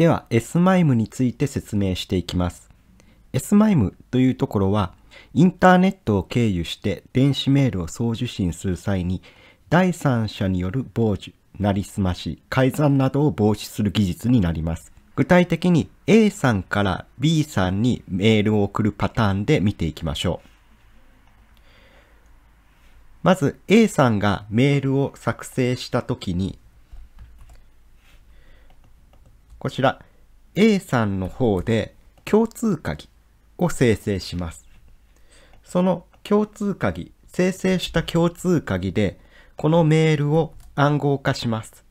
では S マイムについて説明していきます。S マイムというところは、インターネットを経由して電子メールを送受信する際に、第三者による傍受、なりすまし、改ざんなどを防止する技術になります。具体的に A さんから B さんにメールを送るパターンで見ていきましょう。まず A さんがメールを作成した時にこちら A さんの方で共通鍵を生成します。その共通鍵、生成した共通鍵でこのメールを暗号化します。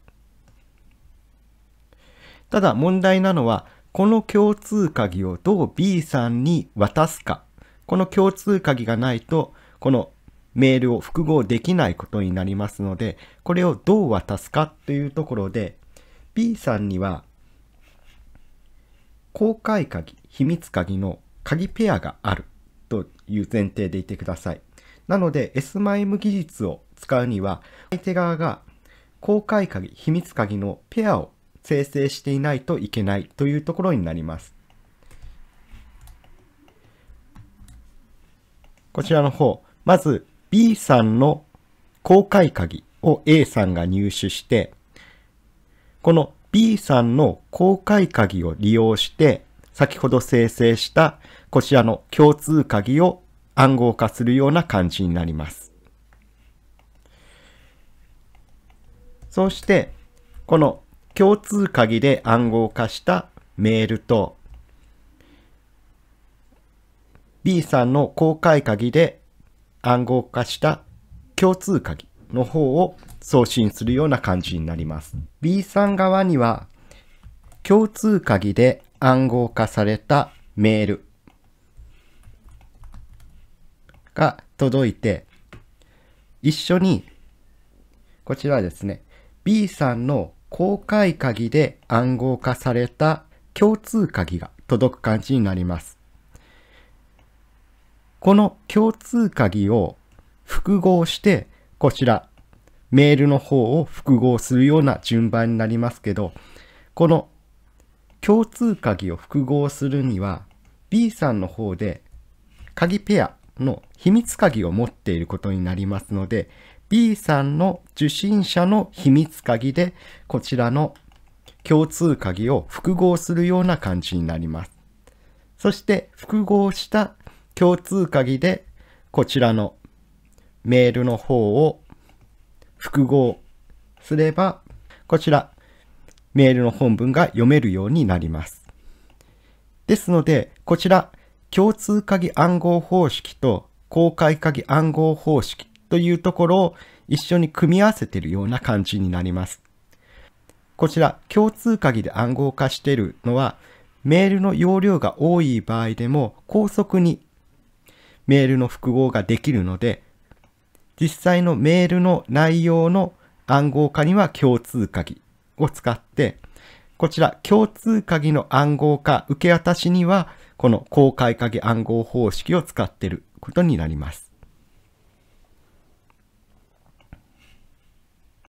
ただ問題なのは、この共通鍵をどう B さんに渡すか。この共通鍵がないと、このメールを複合できないことになりますので、これをどう渡すかというところで、B さんには公開鍵、秘密鍵の鍵ペアがあるという前提でいてください。なので SMIME 技術を使うには、相手側が公開鍵、秘密鍵のペアを生成していないといけないというところになります。こちらの方、まず B さんの公開鍵を A さんが入手して、この B さんの公開鍵を利用して、先ほど生成したこちらの共通鍵を暗号化するような感じになります。そして、この共通鍵で暗号化したメールと、B さんの公開鍵で暗号化した共通鍵。の方を送信するような感じになります。B さん側には共通鍵で暗号化されたメールが届いて一緒にこちらですね B さんの公開鍵で暗号化された共通鍵が届く感じになります。この共通鍵を複合してこちら、メールの方を複合するような順番になりますけど、この共通鍵を複合するには、B さんの方で鍵ペアの秘密鍵を持っていることになりますので、B さんの受信者の秘密鍵で、こちらの共通鍵を複合するような感じになります。そして、複合した共通鍵で、こちらのメールの方を複合すれば、こちら、メールの本文が読めるようになります。ですので、こちら、共通鍵暗号方式と公開鍵暗号方式というところを一緒に組み合わせているような感じになります。こちら、共通鍵で暗号化しているのは、メールの容量が多い場合でも高速にメールの複合ができるので、実際のメールの内容の暗号化には共通鍵を使って、こちら共通鍵の暗号化受け渡しにはこの公開鍵暗号方式を使っていることになります。